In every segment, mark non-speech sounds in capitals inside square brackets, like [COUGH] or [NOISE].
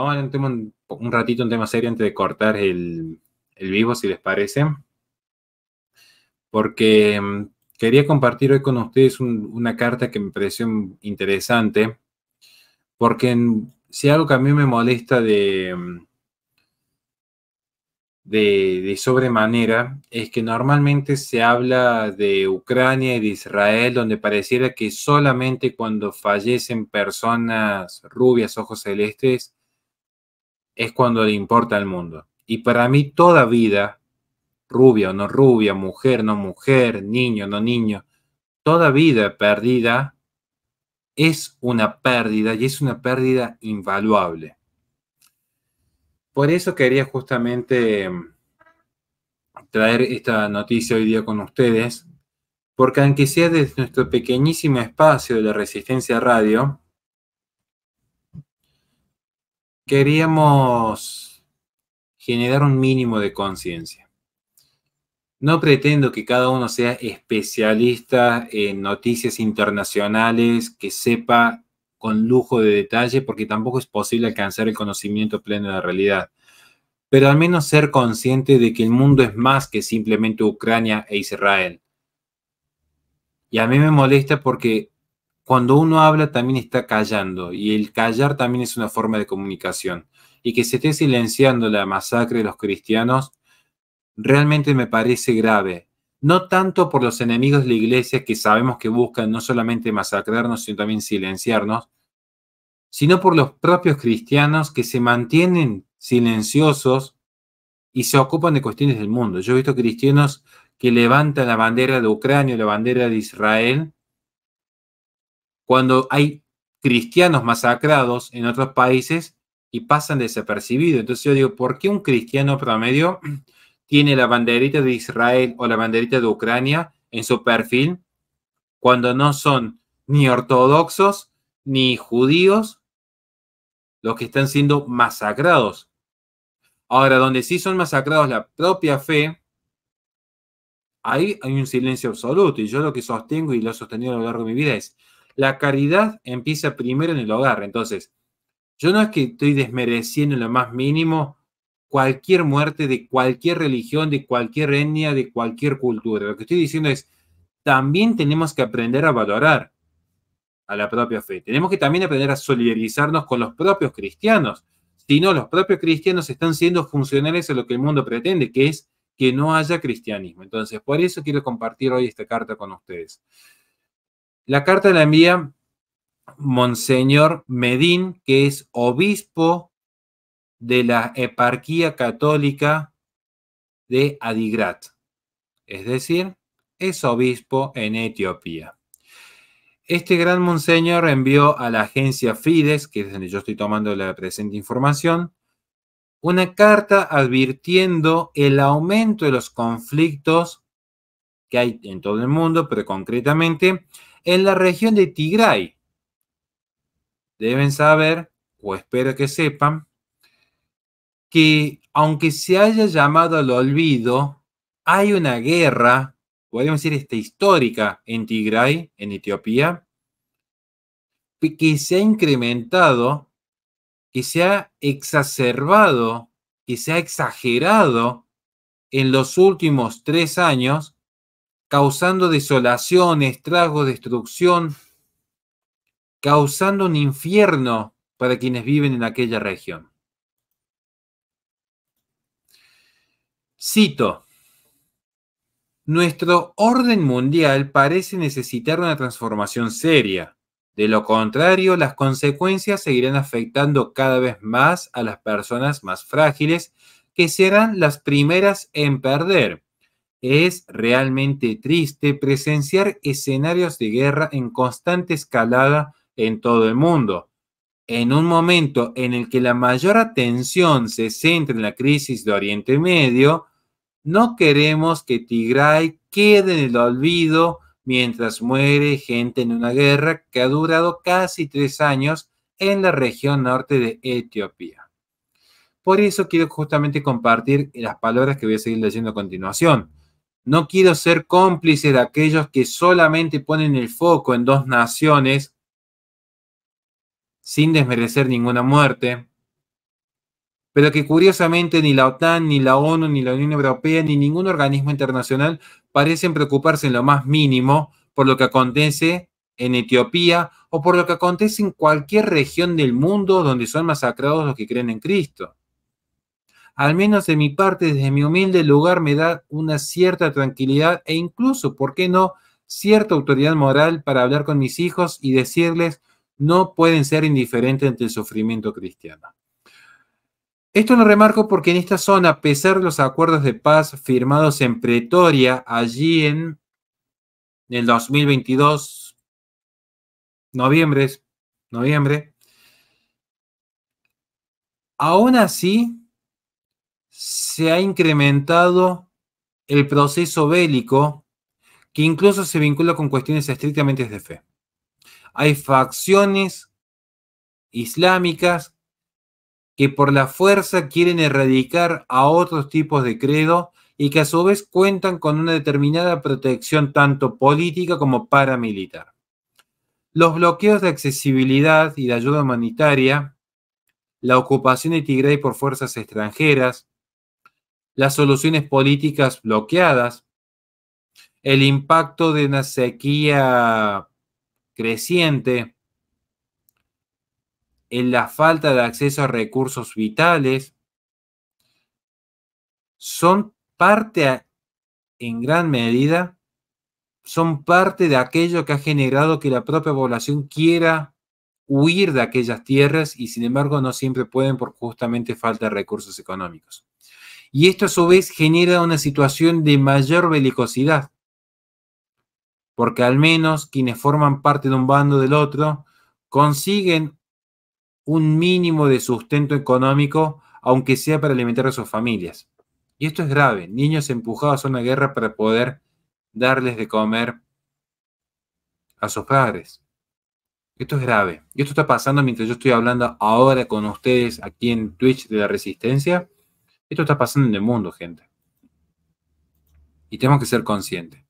Vamos a un, ratito, un tema serio antes de cortar el, vivo, si les parece. Porque mm, quería compartir hoy con ustedes una carta que me pareció interesante. Porque si algo que a mí me molesta mm, de, de, sobremanera es que normalmente se habla de Ucrania y de Israel, donde pareciera que solamente cuando fallecen personas rubias, ojos celestes, es cuando le importa al mundo. Y para mí toda vida, rubia o no rubia, mujer, no mujer, niño, no niño, toda vida perdida es una pérdida y es una pérdida invaluable. Por eso quería justamente em, traer esta noticia hoy día con ustedes, porque aunque sea desde nuestro pequeñísimo espacio de la Resistencia Radio, queríamos generar un mínimo de conciencia. No pretendo que cada uno sea especialista en noticias internacionales, que sepa con lujo de detalle, porque tampoco es posible alcanzar el conocimiento pleno de la realidad. Pero al menos ser consciente de que el mundo es más que simplemente Ucrania e Israel. Y a mí me molesta porque cuando uno habla también está callando y el callar también es una forma de comunicación. Y que se esté silenciando la masacre de los cristianos realmente me parece grave. No tanto por los enemigos de la iglesia que sabemos que buscan no solamente masacrarnos, sino también silenciarnos, sino por los propios cristianos que se mantienen silenciosos y se ocupan de cuestiones del mundo. Yo he visto cristianos que levantan la bandera de Ucrania, la bandera de Israel, cuando hay cristianos masacrados en otros países y pasan desapercibidos. Entonces yo digo, ¿por qué un cristiano promedio [CLEARS THROAT] tiene la banderita de Israel o la banderita de Ucrania en su perfil cuando no son ni ortodoxos ni judíos los que están siendo masacrados? Ahora, donde sí son masacrados la propia fe, ahí hay un silencio absoluto. Y yo lo que sostengo y lo he sostenido a lo largo de mi vida es, la caridad empieza primero en el hogar. Entonces, yo no es que estoy desmereciendo en lo más mínimo cualquier muerte de cualquier religión, de cualquier etnia, de cualquier cultura. Lo que estoy diciendo es, también tenemos que aprender a valorar a la propia fe. Tenemos que también aprender a solidarizarnos con los propios cristianos. Si no, los propios cristianos están siendo funcionales a lo que el mundo pretende, que es que no haya cristianismo. Entonces, por eso quiero compartir hoy esta carta con ustedes. La carta la envía Monseñor Medín, que es obispo de la eparquía católica de Adigrat, es decir, es obispo en Etiopía. Este gran monseñor envió a la agencia Fides, que es donde yo estoy tomando la presente información, una carta advirtiendo el aumento de los conflictos que hay en todo el mundo, pero concretamente en la región de Tigray. Deben saber, o espero que sepan, que aunque se haya llamado al olvido, hay una guerra, podríamos decir esta histórica, en Tigray, en Etiopía, que se ha incrementado, que se ha exacerbado, que se ha exagerado en los últimos tres años causando desolación, estrago, destrucción, causando un infierno para quienes viven en aquella región. Cito, nuestro orden mundial parece necesitar una transformación seria. De lo contrario, las consecuencias seguirán afectando cada vez más a las personas más frágiles, que serán las primeras en perder es realmente triste presenciar escenarios de guerra en constante escalada en todo el mundo. En un momento en el que la mayor atención se centra en la crisis de Oriente Medio, no queremos que Tigray quede en el olvido mientras muere gente en una guerra que ha durado casi tres años en la región norte de Etiopía. Por eso quiero justamente compartir las palabras que voy a seguir leyendo a continuación. No quiero ser cómplice de aquellos que solamente ponen el foco en dos naciones sin desmerecer ninguna muerte, pero que curiosamente ni la OTAN, ni la ONU, ni la Unión Europea, ni ningún organismo internacional parecen preocuparse en lo más mínimo por lo que acontece en Etiopía o por lo que acontece en cualquier región del mundo donde son masacrados los que creen en Cristo al menos de mi parte, desde mi humilde lugar, me da una cierta tranquilidad e incluso, ¿por qué no?, cierta autoridad moral para hablar con mis hijos y decirles, no pueden ser indiferentes ante el sufrimiento cristiano. Esto lo remarco porque en esta zona, a pesar de los acuerdos de paz firmados en Pretoria, allí en el 2022, noviembre, noviembre, aún así se ha incrementado el proceso bélico que incluso se vincula con cuestiones estrictamente de fe. Hay facciones islámicas que por la fuerza quieren erradicar a otros tipos de credo y que a su vez cuentan con una determinada protección tanto política como paramilitar. Los bloqueos de accesibilidad y de ayuda humanitaria, la ocupación de Tigray por fuerzas extranjeras, las soluciones políticas bloqueadas, el impacto de una sequía creciente, en la falta de acceso a recursos vitales, son parte en gran medida, son parte de aquello que ha generado que la propia población quiera huir de aquellas tierras y sin embargo no siempre pueden por justamente falta de recursos económicos y esto a su vez genera una situación de mayor belicosidad, porque al menos quienes forman parte de un bando del otro consiguen un mínimo de sustento económico, aunque sea para alimentar a sus familias. Y esto es grave, niños empujados a una guerra para poder darles de comer a sus padres. Esto es grave. Y esto está pasando mientras yo estoy hablando ahora con ustedes aquí en Twitch de la Resistencia. Esto está pasando en el mundo, gente. Y tenemos que ser conscientes.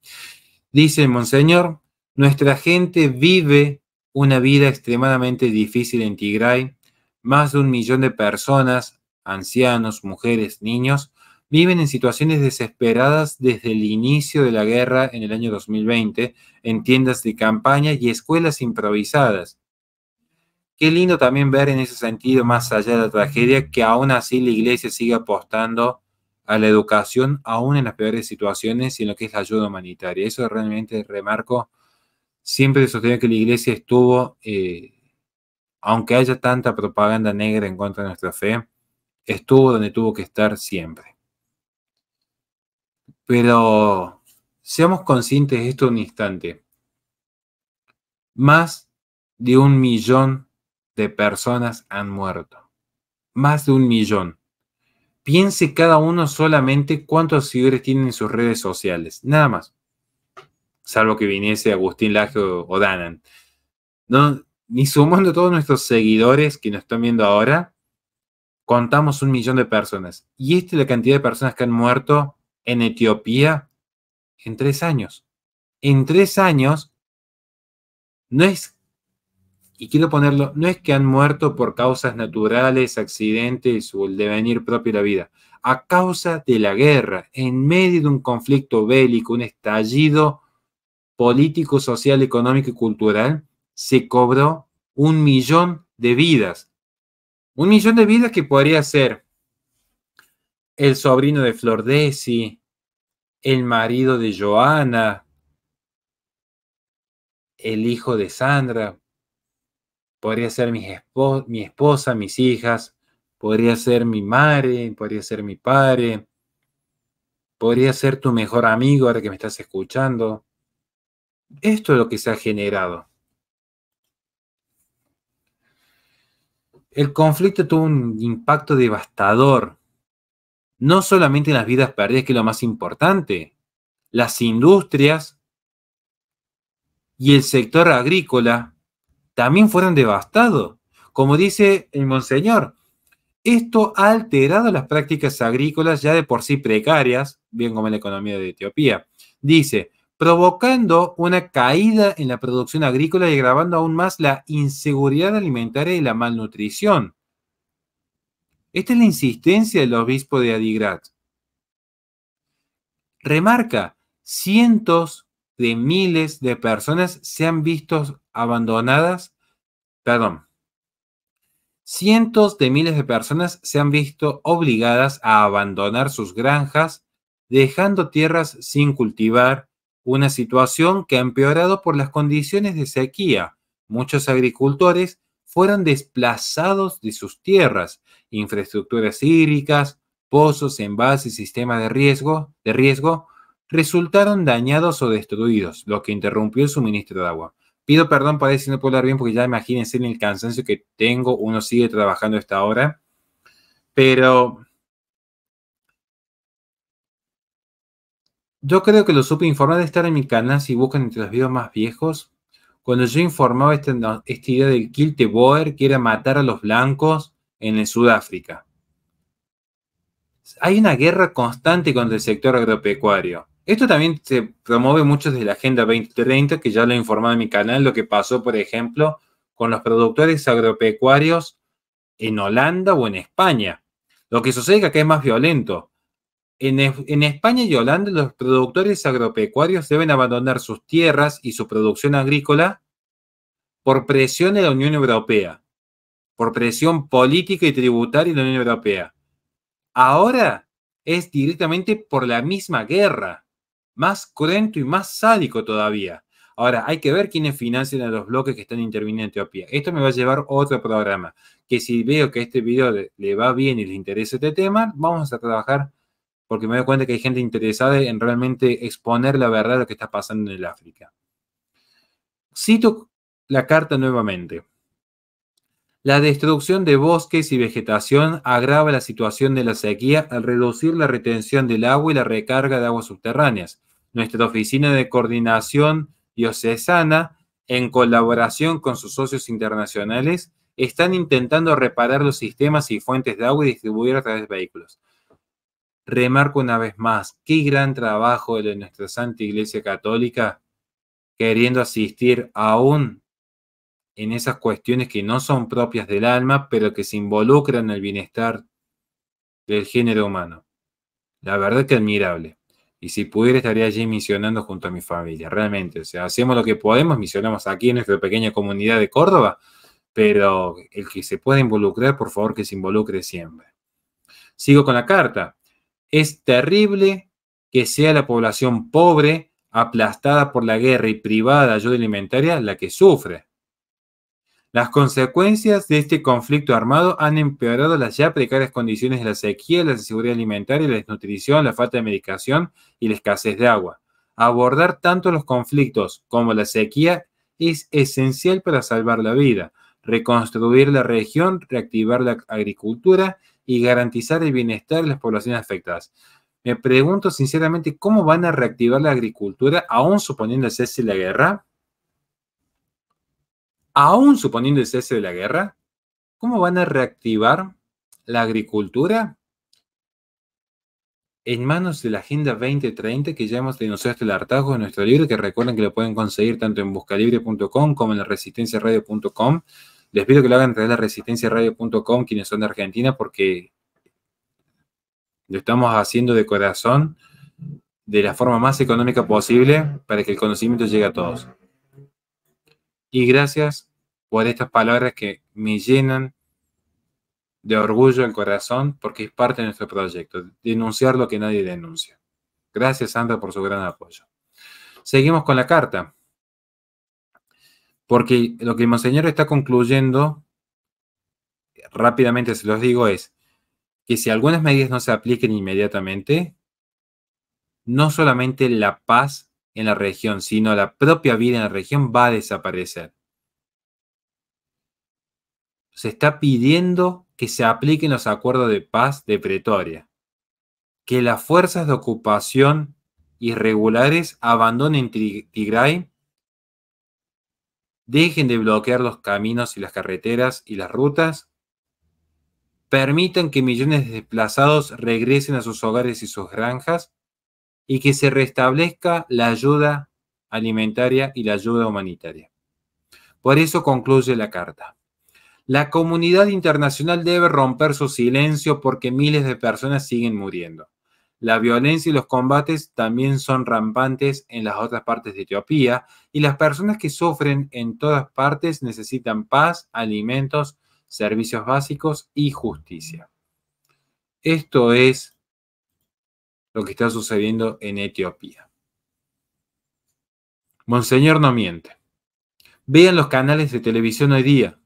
Dice el Monseñor, nuestra gente vive una vida extremadamente difícil en Tigray. Más de un millón de personas, ancianos, mujeres, niños, viven en situaciones desesperadas desde el inicio de la guerra en el año 2020, en tiendas de campaña y escuelas improvisadas, Qué lindo también ver en ese sentido, más allá de la tragedia, que aún así la iglesia sigue apostando a la educación, aún en las peores situaciones y en lo que es la ayuda humanitaria. Eso realmente remarco. Siempre sostengo que la iglesia estuvo, eh, aunque haya tanta propaganda negra en contra de nuestra fe, estuvo donde tuvo que estar siempre. Pero seamos conscientes de esto un instante. Más de un millón de personas han muerto. Más de un millón. Piense cada uno solamente cuántos seguidores tienen en sus redes sociales, nada más. Salvo que viniese Agustín Laje o, Danan. No, ni sumando todos nuestros seguidores que nos están viendo ahora, contamos un millón de personas. Y esta es la cantidad de personas que han muerto en Etiopía en tres años. En tres años, no es y quiero ponerlo, no es que han muerto por causas naturales, accidentes o el devenir propio de la vida, a causa de la guerra, en medio de un conflicto bélico, un estallido político, social, económico y cultural, se cobró un millón de vidas. Un millón de vidas que podría ser el sobrino de Flor Desi, el marido de Joana, el hijo de Sandra, podría ser mi, esposa, mis hijas, podría ser mi madre, podría ser mi padre, podría ser tu mejor amigo ahora que me estás escuchando. Esto es lo que se ha generado. El conflicto tuvo un impacto devastador, no solamente en las vidas perdidas, que es lo más importante, las industrias y el sector agrícola también fueron devastados. Como dice el monseñor, esto ha alterado las prácticas agrícolas ya de por sí precarias, bien como en la economía de Etiopía. Dice, provocando una caída en la producción agrícola y agravando aún más la inseguridad alimentaria y la malnutrición. Esta es la insistencia del obispo de Adigrat. Remarca, cientos de miles de personas se han visto abandonadas, perdón, cientos de miles de personas se han visto obligadas a abandonar sus granjas, dejando tierras sin cultivar, una situación que ha empeorado por las condiciones de sequía. Muchos agricultores fueron desplazados de sus tierras, infraestructuras hídricas, pozos, envases, sistemas de riesgo, de riesgo resultaron dañados o destruidos, lo que interrumpió el suministro de agua. Pido perdón por decir no puedo hablar bien porque ya imagínense en el cansancio que tengo, uno sigue trabajando hasta esta hora, pero yo creo que lo supe informar de estar en mi canal si buscan entre los videos más viejos. Cuando yo informaba esta, idea del kill boer, que era matar a los blancos en el Sudáfrica. Hay una guerra constante contra el sector agropecuario. Esto también se promueve mucho desde la Agenda 2030, que ya lo he informado en mi canal, lo que pasó, por ejemplo, con los productores agropecuarios en Holanda o en España. Lo que sucede es que acá es más violento. En, España y Holanda los productores agropecuarios deben abandonar sus tierras y su producción agrícola por presión de la Unión Europea, por presión política y tributaria de la Unión Europea. Ahora es directamente por la misma guerra más cruento y más sádico todavía. Ahora, hay que ver quiénes financian a los bloques que están interviniendo en Etiopía. Esto me va a llevar otro programa, que si veo que este video le, va bien y le interesa este tema, vamos a trabajar porque me doy cuenta que hay gente interesada en realmente exponer la verdad de lo que está pasando en el África. Cito la carta nuevamente. La destrucción de bosques y vegetación agrava la situación de la sequía al reducir la retención del agua y la recarga de aguas subterráneas nuestra Oficina de Coordinación Diocesana, en colaboración con sus socios internacionales, están intentando reparar los sistemas y fuentes de agua y distribuir a través de vehículos. Remarco una vez más, qué gran trabajo de nuestra Santa Iglesia Católica queriendo asistir aún en esas cuestiones que no son propias del alma, pero que se involucran en el bienestar del género humano. La verdad que admirable. Y si pudiera, estaría allí misionando junto a mi familia, realmente. O sea, hacemos lo que podemos, misionamos aquí en nuestra pequeña comunidad de Córdoba, pero el que se pueda involucrar, por favor, que se involucre siempre. Sigo con la carta. Es terrible que sea la población pobre, aplastada por la guerra y privada de ayuda alimentaria, la que sufre. Las consecuencias de este conflicto armado han empeorado las ya precarias condiciones de la sequía, la inseguridad alimentaria, la desnutrición, la falta de medicación y la escasez de agua. Abordar tanto los conflictos como la sequía es esencial para salvar la vida, reconstruir la región, reactivar la agricultura y garantizar el bienestar de las poblaciones afectadas. Me pregunto sinceramente cómo van a reactivar la agricultura aún suponiendo el cese la guerra aún suponiendo el cese de la guerra, ¿cómo van a reactivar la agricultura en manos de la Agenda 2030 que ya hemos denunciado hasta el hartazgo en nuestro libro, que recuerden que lo pueden conseguir tanto en buscalibre.com como en la resistenciaradio.com. Les pido que lo hagan a través de la resistenciaradio.com quienes son de Argentina porque lo estamos haciendo de corazón, de la forma más económica posible, para que el conocimiento llegue a todos y gracias por estas palabras que me llenan de orgullo el corazón porque es parte de nuestro proyecto, denunciar lo que nadie denuncia. Gracias, Sandra, por su gran apoyo. Seguimos con la carta, porque lo que Monseñor está concluyendo, rápidamente se los digo, es que si algunas medidas no se apliquen inmediatamente, no solamente la paz en la región, sino la propia vida en la región va a desaparecer. Se está pidiendo que se apliquen los acuerdos de paz de Pretoria, que las fuerzas de ocupación irregulares abandonen Tigray, dejen de bloquear los caminos y las carreteras y las rutas, permitan que millones de desplazados regresen a sus hogares y sus granjas y que se restablezca la ayuda alimentaria y la ayuda humanitaria. Por eso concluye la carta. La comunidad internacional debe romper su silencio porque miles de personas siguen muriendo. La violencia y los combates también son rampantes en las otras partes de Etiopía y las personas que sufren en todas partes necesitan paz, alimentos, servicios básicos y justicia. Esto es lo que está sucediendo en Etiopía. Monseñor no miente. Vean los canales de televisión hoy día.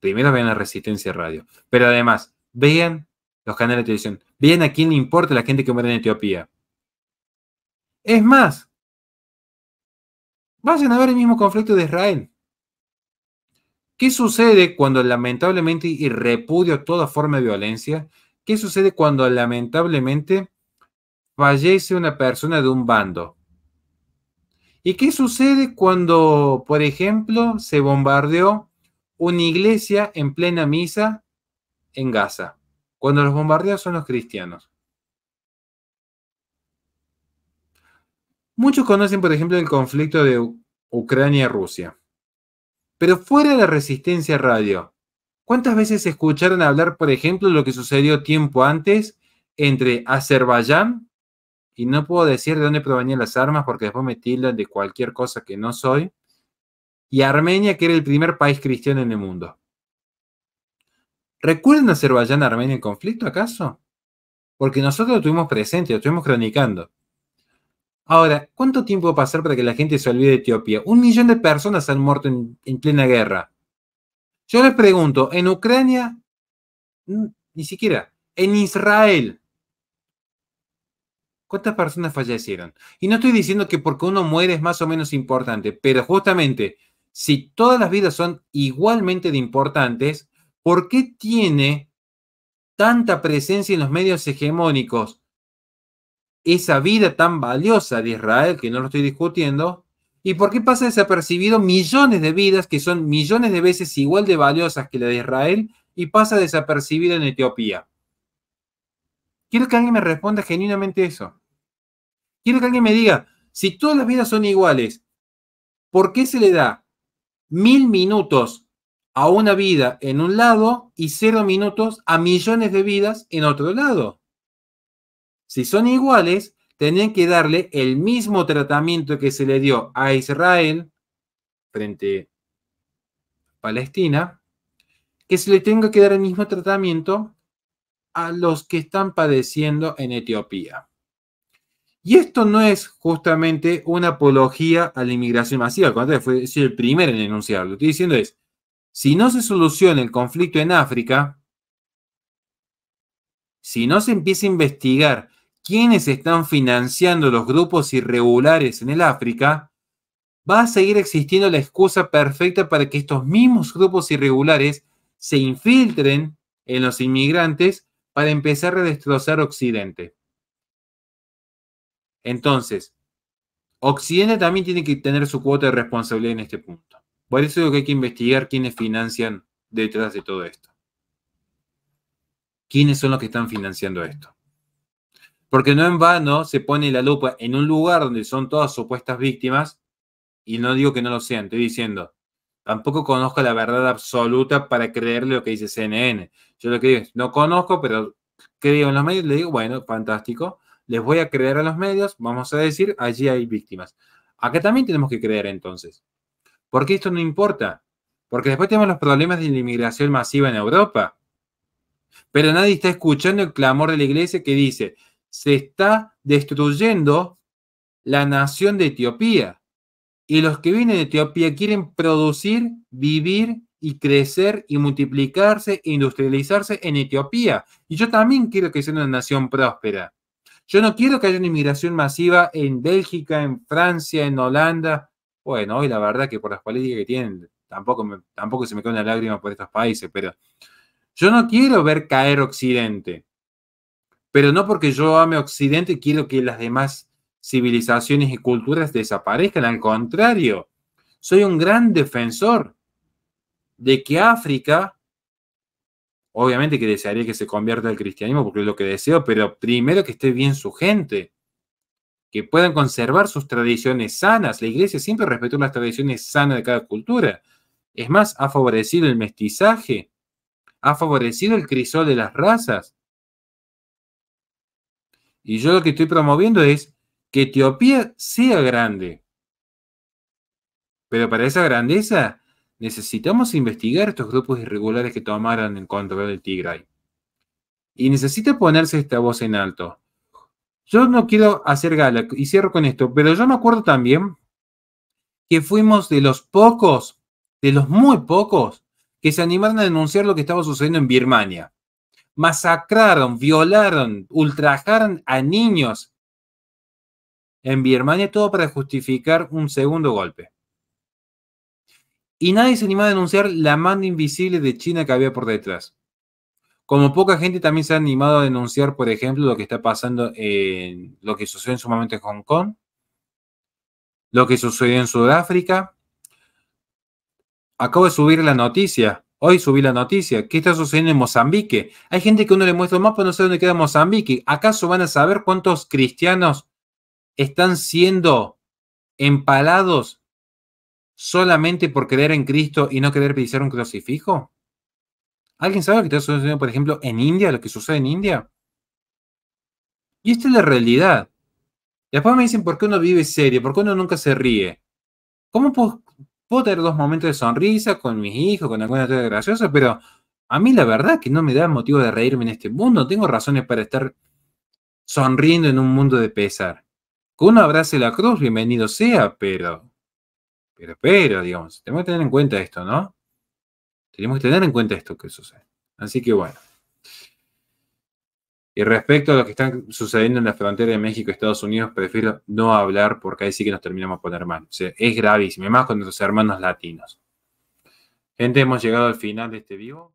Primero vean la Resistencia Radio, pero además vean los canales de televisión. Vean a quién le importa la gente que muere en Etiopía. Es más, vayan a ver el mismo conflicto de Israel. ¿Qué sucede cuando lamentablemente, y repudio toda forma de violencia, qué sucede cuando lamentablemente fallece una persona de un bando. ¿Y qué sucede cuando, por ejemplo, se bombardeó una iglesia en plena misa en Gaza? Cuando los bombardeos son los cristianos. Muchos conocen, por ejemplo, el conflicto de Ucrania-Rusia. Pero fuera de la resistencia radio, ¿cuántas veces se escucharon hablar, por ejemplo, lo que sucedió tiempo antes entre Azerbaiyán y no puedo decir de dónde provenían las armas porque después me tildan de cualquier cosa que no soy, y Armenia, que era el primer país cristiano en el mundo. ¿Recuerdan Azerbaiyán-Armenia en conflicto acaso? Porque nosotros lo tuvimos presente, lo estuvimos cronicando. Ahora, ¿cuánto tiempo va a pasar para que la gente se olvide de Etiopía? Un millón de personas han muerto en plena guerra. Yo les pregunto, en Ucrania, ni siquiera, en Israel, ¿Cuántas personas fallecieron? Y no estoy diciendo que porque uno muere es más o menos importante, pero justamente, si todas las vidas son igualmente de importantes, ¿por qué tiene tanta presencia en los medios hegemónicos esa vida tan valiosa de Israel, que no lo estoy discutiendo? ¿Y por qué pasa desapercibido millones de vidas que son millones de veces igual de valiosas que la de Israel y pasa desapercibido en Etiopía? Quiero que alguien me responda genuinamente eso. Quiero que alguien me diga, si todas las vidas son iguales, ¿por qué se le da mil minutos a una vida en un lado y cero minutos a millones de vidas en otro lado? Si son iguales, tienen que darle el mismo tratamiento que se le dio a Israel frente a Palestina, que se le tenga que dar el mismo tratamiento a los que están padeciendo en Etiopía. Y esto no es justamente una apología a la inmigración masiva, cuando contrario, fue el primero en enunciarlo. Lo que estoy diciendo es, si no se soluciona el conflicto en África, si no se empieza a investigar quiénes están financiando los grupos irregulares en el África, va a seguir existiendo la excusa perfecta para que estos mismos grupos irregulares se infiltren en los inmigrantes para empezar a destrozar Occidente. Entonces, Occidente también tiene que tener su cuota de responsabilidad en este punto. Por eso es que hay que investigar quiénes financian detrás de todo esto. ¿Quiénes son los que están financiando esto? Porque no en vano se pone la lupa en un lugar donde son todas supuestas víctimas, y no digo que no lo sean, estoy diciendo, tampoco conozco la verdad absoluta para creerle lo que dice CNN. Yo lo que digo es, no conozco, pero creo en los medios, le digo, bueno, fantástico les voy a creer a los medios, vamos a decir, allí hay víctimas. Acá también tenemos que creer entonces. Porque esto no importa. Porque después tenemos los problemas de la inmigración masiva en Europa. Pero nadie está escuchando el clamor de la iglesia que dice, se está destruyendo la nación de Etiopía. Y los que vienen de Etiopía quieren producir, vivir y crecer y multiplicarse e industrializarse en Etiopía. Y yo también quiero que sea una nación próspera. Yo no quiero que haya una inmigración masiva en Bélgica, en Francia, en Holanda. Bueno, hoy la verdad que por las políticas que tienen, tampoco, tampoco se me cae una lágrima por estos países, pero yo no quiero ver caer Occidente. Pero no porque yo ame Occidente y quiero que las demás civilizaciones y culturas desaparezcan. Al contrario, soy un gran defensor de que África Obviamente que desearía que se convierta al cristianismo porque es lo que deseo, pero primero que esté bien su gente, que puedan conservar sus tradiciones sanas. La iglesia siempre respetó las tradiciones sanas de cada cultura. Es más, ha favorecido el mestizaje, ha favorecido el crisol de las razas. Y yo lo que estoy promoviendo es que Etiopía sea grande. Pero para esa grandeza necesitamos investigar estos grupos irregulares que tomaron el control del Tigray. Y necesita ponerse esta voz en alto. Yo no quiero hacer gala, y cierro con esto, pero yo me acuerdo también que fuimos de los pocos, de los muy pocos, que se animaron a denunciar lo que estaba sucediendo en Birmania. Masacraron, violaron, ultrajaron a niños en Birmania, todo para justificar un segundo golpe y nadie se animado a denunciar la mano invisible de China que había por detrás. Como poca gente también se ha animado a denunciar, por ejemplo, lo que está pasando en lo que sucedió en su momento en Hong Kong, lo que sucedió en Sudáfrica. Acabo de subir la noticia. Hoy subí la noticia. ¿Qué está sucediendo en Mozambique? Hay gente que uno le muestra más mapa, no sabe dónde queda Mozambique. ¿Acaso van a saber cuántos cristianos están siendo empalados solamente por creer en Cristo y no querer pisar un crucifijo? ¿Alguien sabe lo que está sucediendo, por ejemplo, en India, lo que sucede en India? Y esta es la realidad. Y después me dicen, ¿por qué uno vive serio? ¿Por qué uno nunca se ríe? ¿Cómo puedo, tener dos momentos de sonrisa con mis hijos, con alguna cosa graciosa? Pero a mí la verdad que no me da motivo de reírme en este mundo. Tengo razones para estar sonriendo en un mundo de pesar. Que uno abrace la cruz, bienvenido sea, pero pero, digamos, tenemos que tener en cuenta esto, ¿no? Tenemos que tener en cuenta esto que sucede. Así que bueno. Y respecto a lo que está sucediendo en la frontera de México y Estados Unidos, prefiero no hablar porque ahí sí que nos terminamos a poner mal. O sea, es gravísimo, y más con nuestros hermanos latinos. Gente, hemos llegado al final de este vivo.